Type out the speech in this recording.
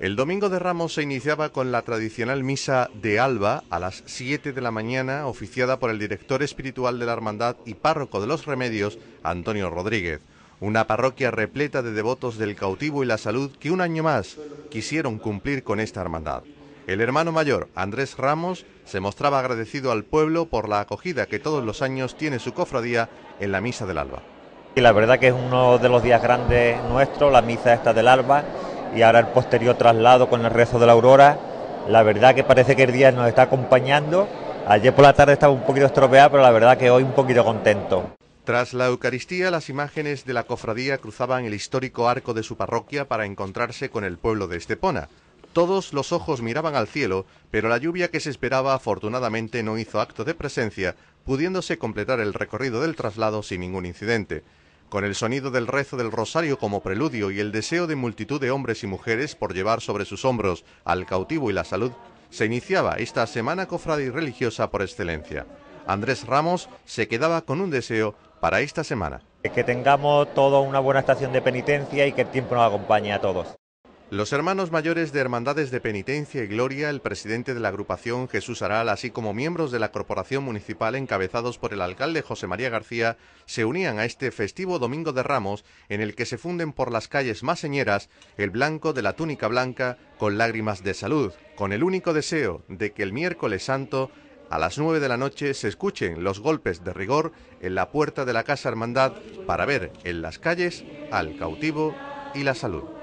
El domingo de Ramos se iniciaba con la tradicional misa de Alba a las 7 de la mañana, oficiada por el director espiritual de la Hermandad y párroco de los Remedios, Antonio Rodríguez. Una parroquia repleta de devotos del cautivo y la salud que un año más quisieron cumplir con esta hermandad. El hermano mayor, Andrés Ramos, se mostraba agradecido al pueblo por la acogida que todos los años tiene su cofradía en la misa del Alba. Y la verdad que es uno de los días grandes nuestros, la misa esta del Alba y ahora el posterior traslado con el rezo de la aurora. La verdad que parece que el día nos está acompañando. Ayer por la tarde estaba un poquito estropeado, pero la verdad que hoy un poquito contento. Tras la Eucaristía, las imágenes de la cofradía cruzaban el histórico arco de su parroquia para encontrarse con el pueblo de Estepona. Todos los ojos miraban al cielo, pero la lluvia que se esperaba afortunadamente no hizo acto de presencia, pudiéndose completar el recorrido del traslado sin ningún incidente con el sonido del rezo del rosario como preludio y el deseo de multitud de hombres y mujeres por llevar sobre sus hombros al cautivo y la salud, se iniciaba esta semana cofrade y religiosa por excelencia. Andrés Ramos se quedaba con un deseo para esta semana. Que tengamos toda una buena estación de penitencia y que el tiempo nos acompañe a todos. Los hermanos mayores de Hermandades de Penitencia y Gloria, el presidente de la agrupación Jesús Aral, así como miembros de la corporación municipal encabezados por el alcalde José María García, se unían a este festivo Domingo de Ramos en el que se funden por las calles más señeras el blanco de la túnica blanca con lágrimas de salud, con el único deseo de que el miércoles santo a las 9 de la noche se escuchen los golpes de rigor en la puerta de la Casa Hermandad para ver en las calles al cautivo y la salud.